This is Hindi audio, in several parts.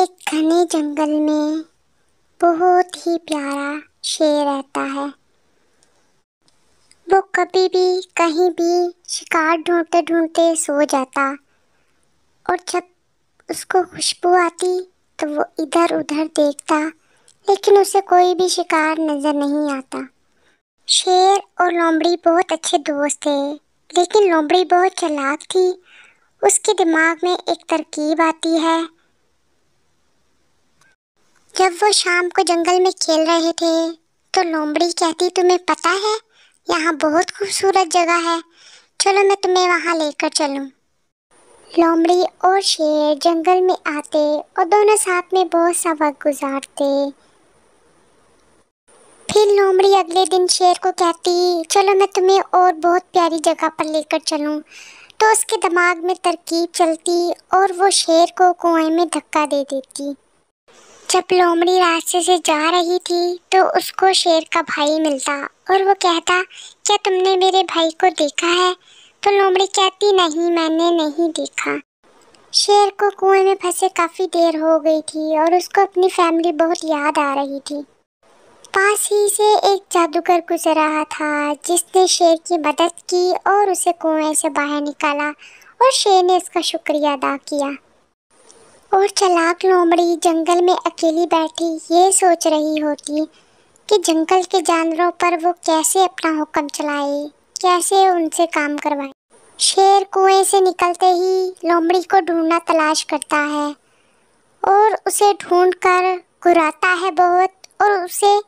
एक घने जंगल में बहुत ही प्यारा शेर रहता है वो कभी भी कहीं भी शिकार ढूंढते ढूंढते सो जाता और जब उसको खुशबू आती तो वो इधर उधर देखता लेकिन उसे कोई भी शिकार नज़र नहीं आता शेर और लोमड़ी बहुत अच्छे दोस्त थे लेकिन लोमड़ी बहुत चलाक थी उसके दिमाग में एक तरकीब आती है जब वो शाम को जंगल में खेल रहे थे तो लोमड़ी कहती तुम्हें पता है यहाँ बहुत खूबसूरत जगह है चलो मैं तुम्हें वहाँ लेकर चलूँ लोमड़ी और शेर जंगल में आते और दोनों साथ में बहुत सा वक्त गुजारते फिर लोमड़ी अगले दिन शेर को कहती चलो मैं तुम्हें और बहुत प्यारी जगह पर लेकर चलूँ तो उसके दिमाग में तरकीब चलती और वो शेर को कुएं में धक्का दे देती जब लोमड़ी रास्ते से जा रही थी तो उसको शेर का भाई मिलता और वो कहता क्या तुमने मेरे भाई को देखा है तो लोमड़ी कहती नहीं मैंने नहीं देखा शेर को कुएं में फंसे काफ़ी देर हो गई थी और उसको अपनी फैमिली बहुत याद आ रही थी पास ही से एक जादूगर गुजर रहा था जिसने शेर की मदद की और उसे कुएं से बाहर निकाला और शेर ने इसका शुक्रिया अदा किया और चलाक लोमड़ी जंगल में अकेली बैठी ये सोच रही होती कि जंगल के जानवरों पर वो कैसे अपना हुक्म चलाए कैसे उनसे काम करवाए शेर कुएं से निकलते ही लोमड़ी को ढूंढना तलाश करता है और उसे ढूंढकर घुराता है बहुत और उसे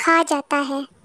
खा जाता है